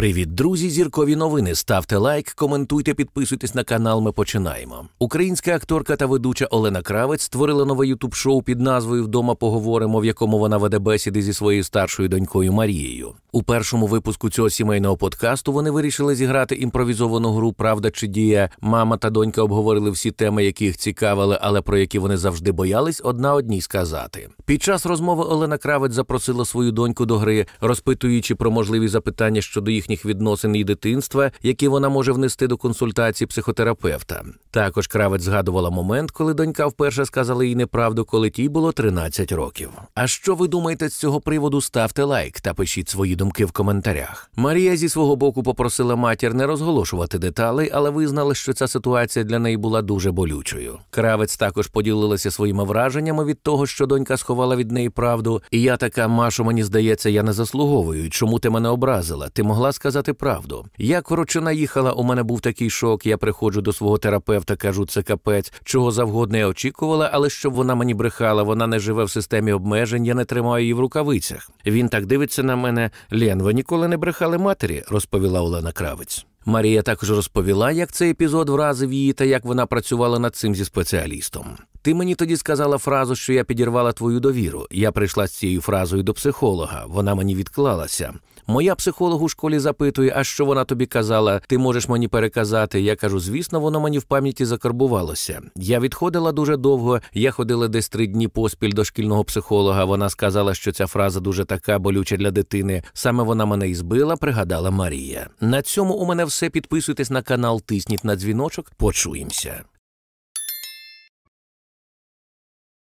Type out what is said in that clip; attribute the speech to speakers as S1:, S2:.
S1: Привіт, друзі! Зіркові новини. Ставте лайк, коментуйте, підписуйтесь на канал. Ми починаємо. Українська акторка та ведуча Олена Кравець створила нове ютуб-шоу під назвою Вдома поговоримо, в якому вона веде бесіди зі своєю старшою донькою Марією. У першому випуску цього сімейного подкасту вони вирішили зіграти імпровізовану гру Правда чи дія. Мама та донька обговорили всі теми, які їх цікавили, але про які вони завжди боялись, одна одній сказати. Під час розмови Олена Кравець запросила свою доньку до гри, розпитуючи про можливі запитання щодо їх колишніх відносин і дитинства, які вона може внести до консультації психотерапевта. Також кравець згадувала момент, коли донька вперше сказала їй неправду, коли тій було 13 років. А що ви думаєте з цього приводу? Ставте лайк та пишіть свої думки в коментарях. Марія зі свого боку попросила матір не розголошувати деталей, але визнала, що ця ситуація для неї була дуже болючою. Кравець також поділилася своїми враженнями від того, що донька сховала від неї правду. І я така, машу, мені здається, я не заслуговую. Чому ти мене образила? Ти могла сказати правду. Я коротше наїхала, у мене був такий шок. Я приходжу до свого терапевта, кажу, це капець, чого завгодно я очікувала, але щоб вона мені брехала, вона не живе в системі обмежень, я не тримаю її в рукавицях. Він так дивиться на мене. Лен, ви ніколи не брехали матері, розповіла Олена Кравець. Марія також розповіла, як цей епізод вразив її та як вона працювала над цим зі спеціалістом. Ти мені тоді сказала фразу, що я підірвала твою довіру. Я прийшла з цією фразою до психолога. Вона мені відклалася. Моя психолог у школі запитує, а що вона тобі казала, ти можеш мені переказати. Я кажу, звісно, воно мені в пам'яті закарбувалося. Я відходила дуже довго. Я ходила десь три дні поспіль до шкільного психолога. Вона сказала, що ця фраза дуже така болюча для дитини. Саме вона мене і збила, пригадала Марія. На цьому у мене все. Підписуйтесь на канал, тисніть на дзвіночок. Почуємося.